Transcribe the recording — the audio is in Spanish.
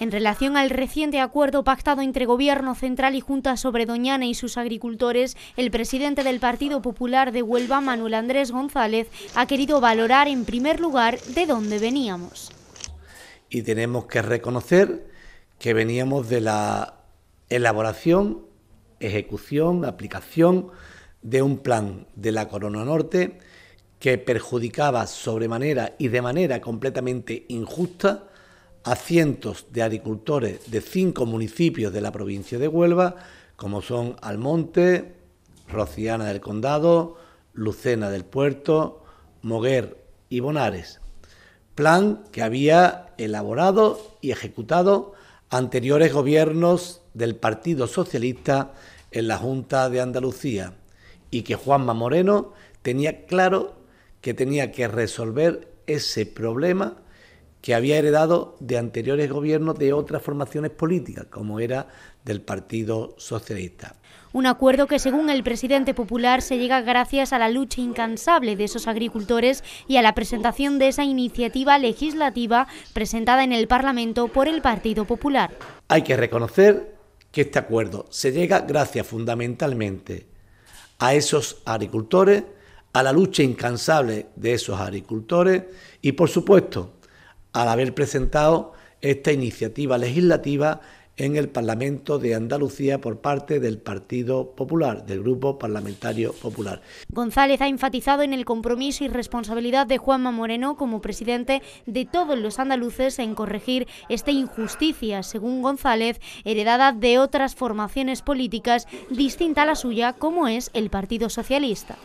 en relación al reciente acuerdo pactado entre Gobierno Central y Junta sobre Doñana y sus agricultores, el presidente del Partido Popular de Huelva, Manuel Andrés González, ha querido valorar en primer lugar de dónde veníamos. Y tenemos que reconocer que veníamos de la elaboración, ejecución, aplicación de un plan de la Corona Norte que perjudicaba sobremanera y de manera completamente injusta a cientos de agricultores de cinco municipios de la provincia de Huelva, como son Almonte, Rociana del Condado, Lucena del Puerto, Moguer y Bonares. Plan que había elaborado y ejecutado anteriores gobiernos del Partido Socialista en la Junta de Andalucía y que Juanma Moreno tenía claro que tenía que resolver ese problema que había heredado de anteriores gobiernos de otras formaciones políticas, como era del Partido Socialista. Un acuerdo que, según el presidente popular, se llega gracias a la lucha incansable de esos agricultores y a la presentación de esa iniciativa legislativa presentada en el Parlamento por el Partido Popular. Hay que reconocer que este acuerdo se llega gracias fundamentalmente a esos agricultores, a la lucha incansable de esos agricultores y, por supuesto, al haber presentado esta iniciativa legislativa en el Parlamento de Andalucía por parte del Partido Popular, del Grupo Parlamentario Popular. González ha enfatizado en el compromiso y responsabilidad de Juanma Moreno como presidente de todos los andaluces en corregir esta injusticia, según González, heredada de otras formaciones políticas distinta a la suya, como es el Partido Socialista.